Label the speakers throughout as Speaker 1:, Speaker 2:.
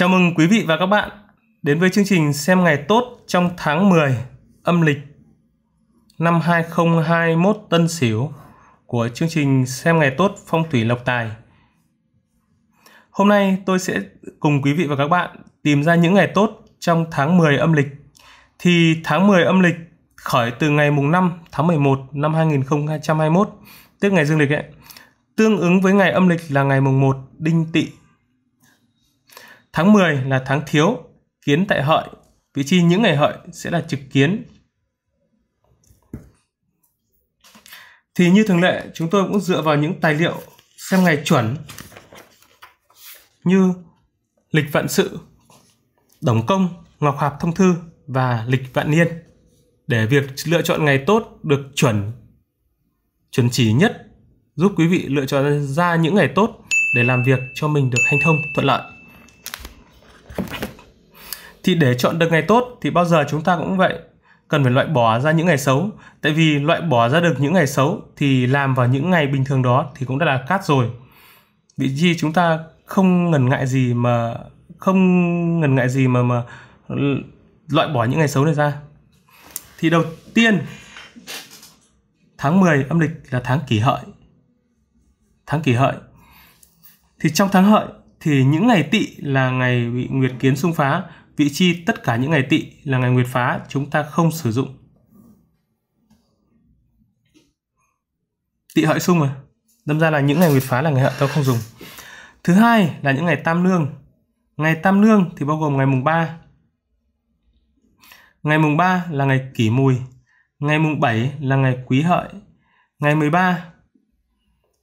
Speaker 1: Chào mừng quý vị và các bạn đến với chương trình xem ngày tốt trong tháng 10 âm lịch năm 2021 Tân Sửu của chương trình xem ngày tốt phong thủy lộc tài. Hôm nay tôi sẽ cùng quý vị và các bạn tìm ra những ngày tốt trong tháng 10 âm lịch. Thì tháng 10 âm lịch khởi từ ngày mùng 5 tháng 11 năm 2021, tức ngày dương lịch ấy, tương ứng với ngày âm lịch là ngày mùng 1 Đinh Tỵ Tháng 10 là tháng thiếu, kiến tại hợi, vị trí những ngày hợi sẽ là trực kiến. Thì như thường lệ, chúng tôi cũng dựa vào những tài liệu xem ngày chuẩn như lịch vạn sự, đồng công, ngọc hạp thông thư và lịch vạn niên để việc lựa chọn ngày tốt được chuẩn chuẩn chỉ nhất giúp quý vị lựa chọn ra những ngày tốt để làm việc cho mình được hanh thông thuận lợi. Thì để chọn được ngày tốt thì bao giờ chúng ta cũng vậy, cần phải loại bỏ ra những ngày xấu, tại vì loại bỏ ra được những ngày xấu thì làm vào những ngày bình thường đó thì cũng đã là cát rồi. Vì chi chúng ta không ngần ngại gì mà không ngần ngại gì mà mà loại bỏ những ngày xấu này ra. Thì đầu tiên tháng 10 âm lịch là tháng kỷ hợi. Tháng kỷ hợi. Thì trong tháng hợi thì những ngày tỵ là ngày bị nguyệt kiến xung phá vị chi tất cả những ngày tỵ là ngày nguyệt phá chúng ta không sử dụng tỵ hợi xung mà đâm ra là những ngày nguyệt phá là ngày hợi ta không dùng thứ hai là những ngày tam lương ngày tam lương thì bao gồm ngày mùng 3 ngày mùng 3 là ngày kỷ mùi ngày mùng 7 là ngày quý hợi ngày 13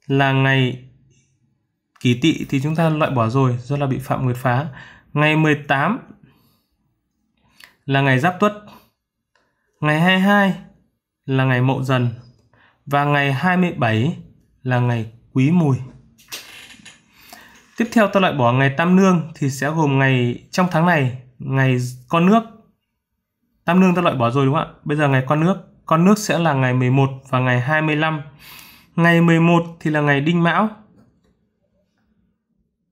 Speaker 1: là ngày Kỷ tỵ thì chúng ta loại bỏ rồi do là bị Phạm Nguyệt phá. Ngày 18 là ngày Giáp Tuất. Ngày 22 là ngày Mậu Dần và ngày 27 là ngày Quý Mùi. Tiếp theo ta loại bỏ ngày Tam Nương thì sẽ gồm ngày trong tháng này, ngày con nước. Tam Nương ta loại bỏ rồi đúng không ạ? Bây giờ ngày con nước, con nước sẽ là ngày 11 và ngày 25. Ngày 11 thì là ngày Đinh Mão,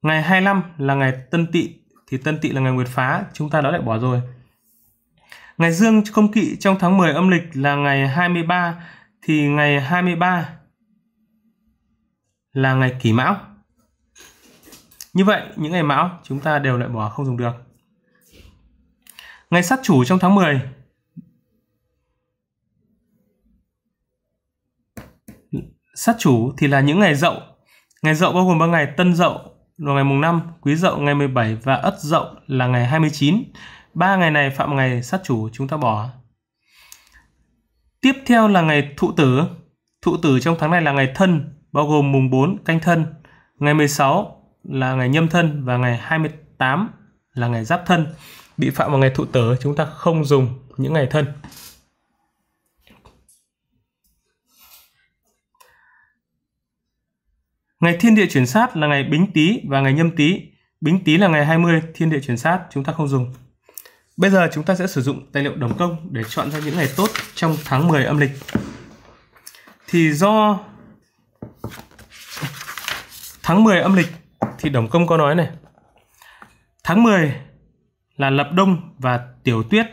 Speaker 1: Ngày 25 là ngày Tân Tỵ thì Tân Tỵ là ngày Nguyệt phá, chúng ta đã lại bỏ rồi. Ngày Dương công kỵ trong tháng 10 âm lịch là ngày 23 thì ngày 23 là ngày Kỷ Mão. Như vậy những ngày Mão chúng ta đều lại bỏ không dùng được. Ngày sát chủ trong tháng 10 sát chủ thì là những ngày dậu. Ngày dậu bao gồm ba ngày Tân Dậu, vào ngày mùng 5, Quý Dậu ngày 17 và Ất Dậu là ngày 29. Ba ngày này phạm ngày sát chủ chúng ta bỏ. Tiếp theo là ngày Thụ Tử. Thụ Tử trong tháng này là ngày Thân, bao gồm mùng 4 Canh Thân, ngày 16 là ngày Nhâm Thân và ngày 28 là ngày Giáp Thân. Bị phạm vào ngày Thụ Tử chúng ta không dùng những ngày Thân. Ngày thiên địa chuyển sát là ngày Bính Tý và ngày Nhâm Tý. Bính Tý là ngày 20, thiên địa chuyển sát chúng ta không dùng. Bây giờ chúng ta sẽ sử dụng tài liệu đồng công để chọn ra những ngày tốt trong tháng 10 âm lịch. Thì do tháng 10 âm lịch thì đồng công có nói này. Tháng 10 là lập đông và tiểu tuyết.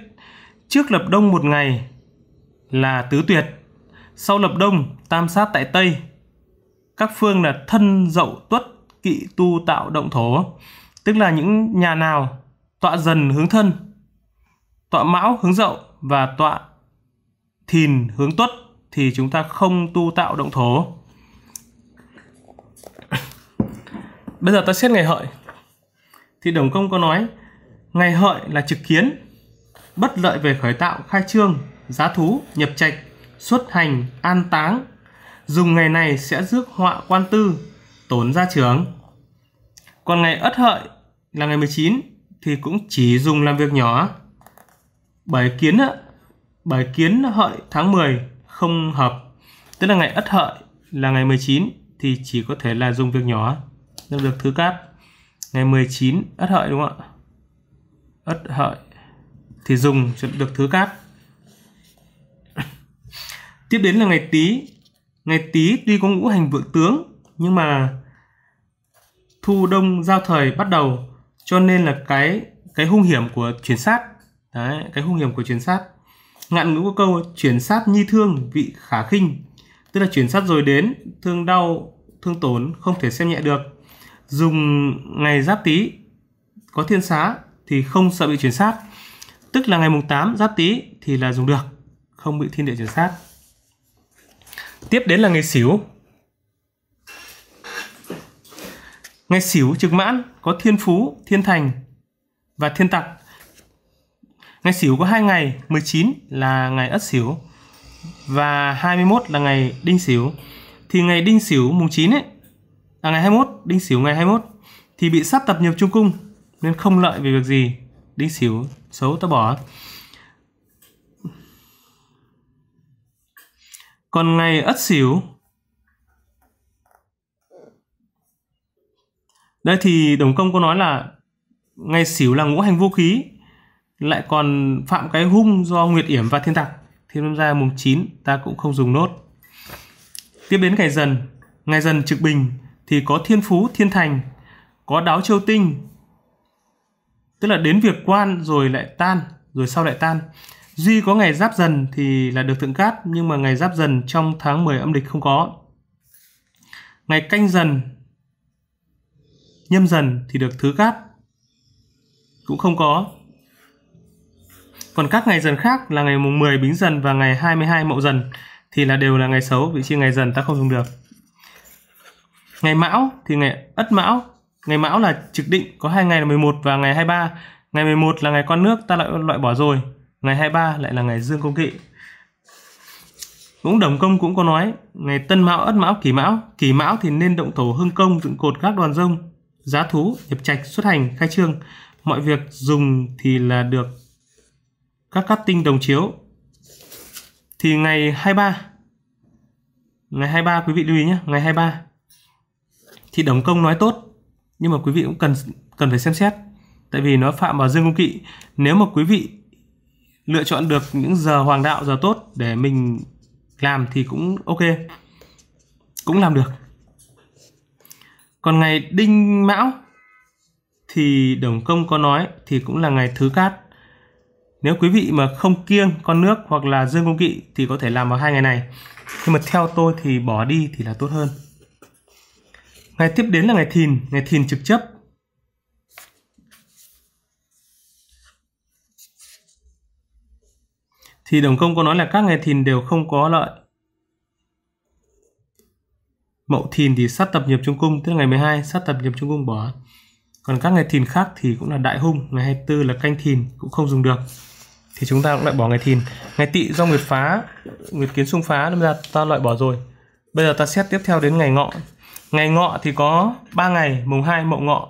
Speaker 1: Trước lập đông một ngày là tứ tuyệt. Sau lập đông tam sát tại Tây các phương là thân dậu tuất kỵ tu tạo động thổ tức là những nhà nào tọa dần hướng thân tọa mão hướng dậu và tọa thìn hướng tuất thì chúng ta không tu tạo động thổ bây giờ ta xét ngày hợi thì đồng công có nói ngày hợi là trực kiến bất lợi về khởi tạo khai trương giá thú nhập trạch xuất hành an táng dùng ngày này sẽ rước họa quan tư, tốn gia trưởng. Còn ngày Ất Hợi là ngày 19 thì cũng chỉ dùng làm việc nhỏ. bởi kiến á, bởi kiến Hợi tháng 10 không hợp. Tức là ngày Ất Hợi là ngày 19 thì chỉ có thể là dùng việc nhỏ, làm việc thứ cát. Ngày 19 Ất Hợi đúng không ạ? Ất Hợi thì dùng được thứ cát. Tiếp đến là ngày Tý Ngày Tý tuy có ngũ hành vượng tướng nhưng mà thu đông giao thời bắt đầu cho nên là cái cái hung hiểm của chuyển sát đấy cái hung hiểm của chuyển sát ngạn ngữ có câu chuyển sát nhi thương vị khả khinh tức là chuyển sát rồi đến thương đau thương tổn không thể xem nhẹ được dùng ngày giáp tý có thiên xá thì không sợ bị chuyển sát tức là ngày mùng 8 giáp tý thì là dùng được không bị thiên địa chuyển sát Tiếp đến là nghề xỉu Nghề xỉu trực mãn có thiên phú, thiên thành và thiên tặc. Ngày xỉu có hai ngày, 19 là ngày Ất xỉu và 21 là ngày Đinh xỉu Thì ngày Đinh xỉu mùng 9 ấy, à ngày 21, Đinh xỉu ngày 21 thì bị sát tập nhập trung cung nên không lợi về việc gì. Đinh xỉu xấu ta bỏ. Còn ngày Ất xỉu, Đây thì Đồng Công có nói là ngày xỉu là ngũ hành vô khí lại còn phạm cái hung do Nguyệt Yểm và Thiên Tặc thì năm ra mùng 9 ta cũng không dùng nốt. Tiếp đến ngày dần, ngày dần trực bình thì có thiên phú thiên thành, có đáo châu tinh. Tức là đến việc quan rồi lại tan, rồi sau lại tan. Duy có ngày giáp dần thì là được thượng cát, nhưng mà ngày giáp dần trong tháng 10 âm lịch không có. Ngày canh dần, nhâm dần thì được thứ cát, cũng không có. Còn các ngày dần khác là ngày mùng 10 bính dần và ngày 22 mậu dần thì là đều là ngày xấu, vị trí ngày dần ta không dùng được. Ngày mão thì ngày ất mão, ngày mão là trực định có hai ngày là 11 và ngày 23. Ngày 11 là ngày con nước ta lại loại bỏ rồi. Ngày 23 lại là ngày Dương Công Kỵ. Cũng Đồng Công cũng có nói, ngày Tân Mão, Ất Mão, Kỷ Mão, Kỷ Mão thì nên động thổ hưng công dựng cột các đoàn rông, giá thú, nhập trạch, xuất hành, khai trương. Mọi việc dùng thì là được các cát tinh đồng chiếu. Thì ngày 23, ngày 23 quý vị lưu ý nhé, ngày 23 thì Đồng Công nói tốt, nhưng mà quý vị cũng cần cần phải xem xét tại vì nó phạm vào dương công kỵ nếu mà quý vị lựa chọn được những giờ hoàng đạo giờ tốt để mình làm thì cũng ok cũng làm được còn ngày đinh mão thì đồng công có nói thì cũng là ngày thứ cát nếu quý vị mà không kiêng con nước hoặc là dương công kỵ thì có thể làm vào hai ngày này nhưng mà theo tôi thì bỏ đi thì là tốt hơn ngày tiếp đến là ngày thìn ngày thìn trực chấp thì Đồng Công có nói là các ngày thìn đều không có lợi. Mậu thìn thì sát tập nhập trung cung, tức là ngày 12 sát tập nhập trung cung bỏ. Còn các ngày thìn khác thì cũng là đại hung, ngày 24 là canh thìn cũng không dùng được. Thì chúng ta cũng lại bỏ ngày thìn. Ngày tỵ do nguyệt phá, nguyệt kiến xung phá nên là ta loại bỏ rồi. Bây giờ ta xét tiếp theo đến ngày ngọ. Ngày ngọ thì có 3 ngày, mùng 2 mậu ngọ,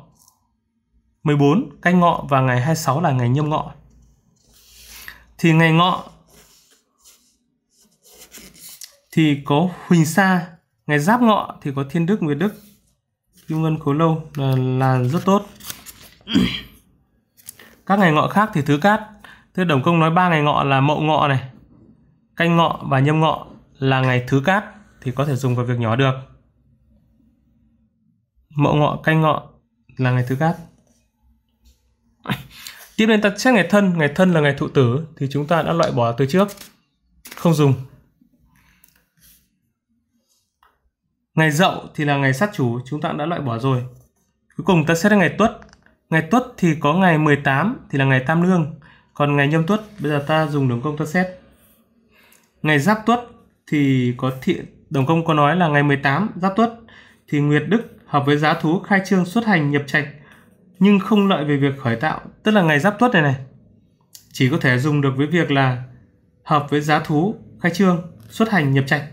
Speaker 1: 14 canh ngọ và ngày 26 là ngày nhâm ngọ. Thì ngày ngọ thì có Huỳnh Sa ngày Giáp Ngọ thì có Thiên Đức Nguyệt Đức Kim Ngân Khối Lâu là, là rất tốt các ngày ngọ khác thì thứ cát thế đồng công nói ba ngày ngọ là mậu ngọ này canh ngọ và nhâm ngọ là ngày thứ cát thì có thể dùng vào việc nhỏ được mậu ngọ canh ngọ là ngày thứ cát tiếp đến ta xét ngày thân ngày thân là ngày thụ tử thì chúng ta đã loại bỏ từ trước không dùng Ngày dậu thì là ngày sát chủ, chúng ta đã loại bỏ rồi. Cuối cùng ta xét là ngày tuất. Ngày tuất thì có ngày 18 thì là ngày tam lương. Còn ngày nhâm tuất, bây giờ ta dùng đồng công ta xét. Ngày giáp tuất thì có thiện đồng công có nói là ngày 18 giáp tuất thì Nguyệt Đức hợp với giá thú khai trương xuất hành nhập trạch nhưng không lợi về việc khởi tạo, tức là ngày giáp tuất này này. Chỉ có thể dùng được với việc là hợp với giá thú khai trương xuất hành nhập trạch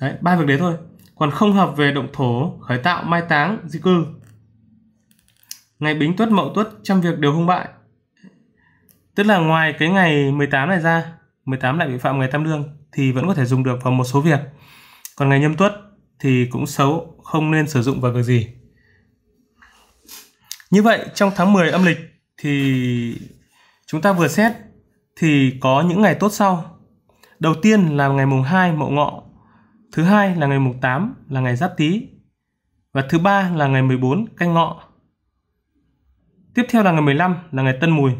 Speaker 1: đấy ba việc đấy thôi còn không hợp về động thổ khởi tạo mai táng di cư ngày bính tuất mậu tuất trăm việc đều hung bại tức là ngoài cái ngày 18 này ra 18 lại bị phạm ngày tam đương thì vẫn có thể dùng được vào một số việc còn ngày nhâm tuất thì cũng xấu không nên sử dụng vào việc gì như vậy trong tháng 10 âm lịch thì chúng ta vừa xét thì có những ngày tốt sau đầu tiên là ngày mùng 2 mậu ngọ thứ hai là ngày mùng 8 là ngày Giáp Tý và thứ ba là ngày 14 canh ngọ. Tiếp theo là ngày 15 là ngày Tân Mùi.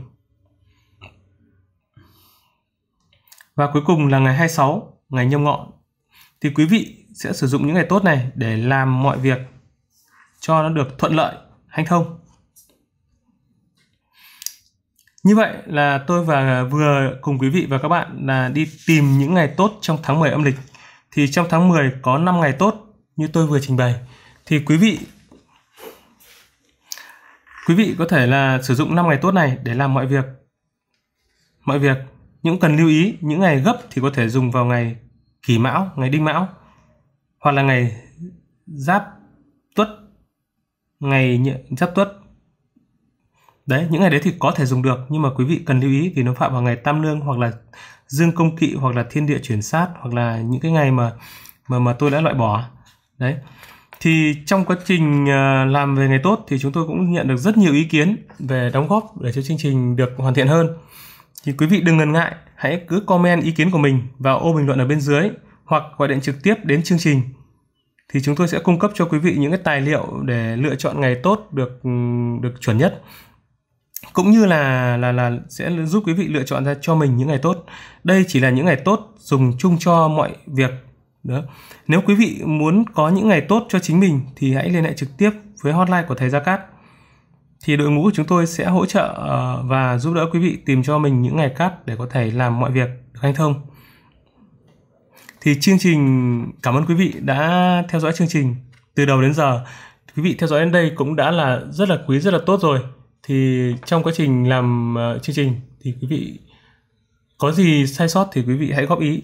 Speaker 1: Và cuối cùng là ngày 26, ngày Nhâm Ngọ. Thì quý vị sẽ sử dụng những ngày tốt này để làm mọi việc cho nó được thuận lợi, hanh thông. Như vậy là tôi và vừa cùng quý vị và các bạn là đi tìm những ngày tốt trong tháng 10 âm lịch thì trong tháng 10 có 5 ngày tốt như tôi vừa trình bày thì quý vị quý vị có thể là sử dụng 5 ngày tốt này để làm mọi việc mọi việc những cần lưu ý những ngày gấp thì có thể dùng vào ngày kỷ mão ngày đinh mão hoặc là ngày giáp tuất ngày giáp tuất đấy những ngày đấy thì có thể dùng được nhưng mà quý vị cần lưu ý vì nó phạm vào ngày tam lương hoặc là dương công kỵ hoặc là thiên địa chuyển sát hoặc là những cái ngày mà mà mà tôi đã loại bỏ đấy thì trong quá trình à, làm về ngày tốt thì chúng tôi cũng nhận được rất nhiều ý kiến về đóng góp để cho chương trình được hoàn thiện hơn thì quý vị đừng ngần ngại hãy cứ comment ý kiến của mình vào ô bình luận ở bên dưới hoặc gọi điện trực tiếp đến chương trình thì chúng tôi sẽ cung cấp cho quý vị những cái tài liệu để lựa chọn ngày tốt được ừ, được chuẩn nhất cũng như là là là sẽ giúp quý vị lựa chọn ra cho mình những ngày tốt. Đây chỉ là những ngày tốt dùng chung cho mọi việc. Đó. Nếu quý vị muốn có những ngày tốt cho chính mình thì hãy liên hệ trực tiếp với hotline của thầy Gia Cát. Thì đội ngũ của chúng tôi sẽ hỗ trợ ờ, và giúp đỡ quý vị tìm cho mình những ngày cát để có thể làm mọi việc được hanh thông. Thì chương trình cảm ơn quý vị đã theo dõi chương trình từ đầu đến giờ. Quý vị theo dõi đến đây cũng đã là rất là quý rất là tốt rồi thì trong quá trình làm uh, chương trình thì quý vị có gì sai sót thì quý vị hãy góp ý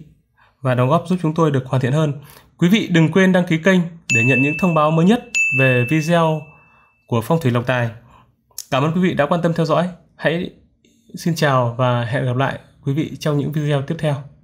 Speaker 1: và đóng góp giúp chúng tôi được hoàn thiện hơn. Quý vị đừng quên đăng ký kênh để nhận những thông báo mới nhất về video của Phong thủy Lộc Tài. Cảm ơn quý vị đã quan tâm theo dõi. Hãy xin chào và hẹn gặp lại quý vị trong những video tiếp theo.